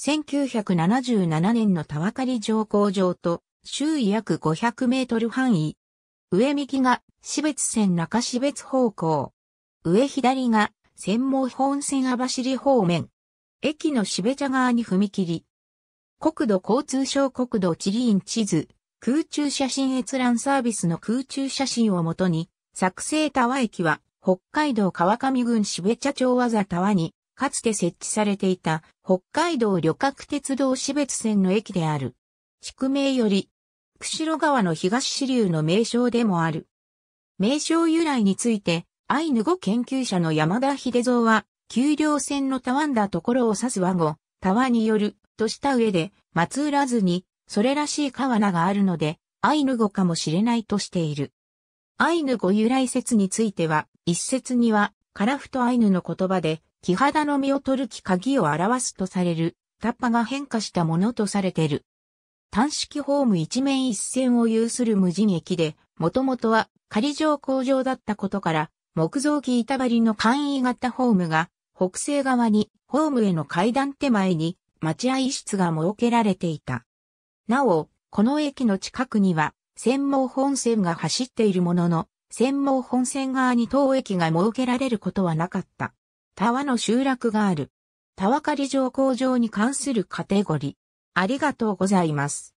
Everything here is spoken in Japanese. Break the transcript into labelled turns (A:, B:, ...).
A: 1977年の田分かり上工場と周囲約500メートル範囲。
B: 上右が標別線中標別方向。上左が専門本線網走方面。駅の標茶側に踏切。国土交通省国土地理院地図、空中写真閲覧サービスの空中写真をもとに、作成田和駅は、北海道川上郡標茶町技田和にかつて設置されていた北海道旅客鉄道市別線の駅である。宿名より、釧路川の東支流の名称でもある。名称由来について、アイヌ語研究者の山田秀蔵は、丘陵線のたわんだところを指す和語、たわによる、とした上で、松浦ずに、それらしい川名があるので、アイヌ語かもしれないとしている。アイヌ語由来説については、一説には、カラフトアイヌの言葉で、木肌の実を取る木鍵を表すとされる、タッパが変化したものとされてる。単式ホーム一面一線を有する無人駅で、もともとは仮上工場だったことから、木造木板張りの簡易型ホームが、北西側にホームへの階段手前に待合室が設けられていた。なお、この駅の近くには、専門本線が走っているものの、専門本線側に当駅が設けられることはなかった。
A: タワの集落がある。ワ和仮上工場に関するカテゴリー。ありがとうございます。